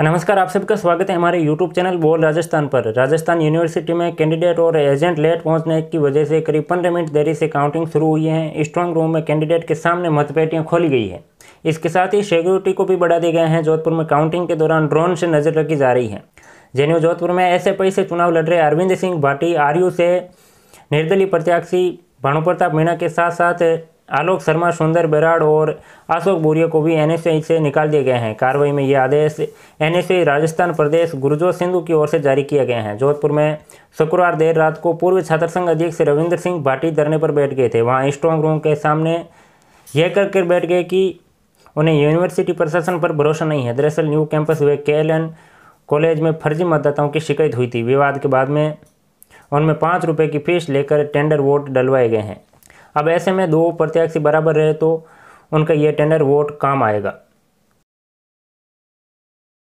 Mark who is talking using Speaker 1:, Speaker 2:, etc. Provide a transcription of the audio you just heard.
Speaker 1: नमस्कार आप सबका स्वागत है हमारे यूट्यूब चैनल बोल राजस्थान पर राजस्थान यूनिवर्सिटी में कैंडिडेट और एजेंट लेट पहुंचने की वजह से करीब पंद्रह मिनट देरी से काउंटिंग शुरू हुई है स्ट्रांग रूम में कैंडिडेट के सामने मतपेटियां खोली गई है इसके साथ ही सिक्योरिटी को भी बढ़ा दिए गए हैं जोधपुर में काउंटिंग के दौरान ड्रोन से नजर रखी जा रही है जेन्यू जोधपुर में ऐसे पैसे से चुनाव लड़ रहे अरविंद सिंह भाटी आर से निर्दलीय प्रत्याशी भानु प्रताप मीणा के साथ साथ आलोक शर्मा सुंदर बराड़ और अशोक बोरिया को भी एनएसए से निकाल दिए गए हैं कार्रवाई में ये आदेश एनएसए राजस्थान प्रदेश गुरजोत सिंधु की ओर से जारी किया गया है जोधपुर में शुक्रवार देर रात को पूर्व छात्र संघ अध्यक्ष रविंद्र सिंह भाटी धरने पर बैठ गए थे वहाँ स्ट्रॉन्ग रूम के सामने यह कर बैठ गए कि उन्हें यूनिवर्सिटी प्रशासन पर भरोसा नहीं है दरअसल न्यू कैंपस हुए के कॉलेज में फर्जी मतदाताओं की शिकायत हुई थी विवाद के बाद में उनमें पाँच रुपये की फीस लेकर टेंडर वोट डलवाए गए हैं अब ऐसे में दो प्रत्याशी बराबर रहे तो उनका ये टेंडर वोट काम आएगा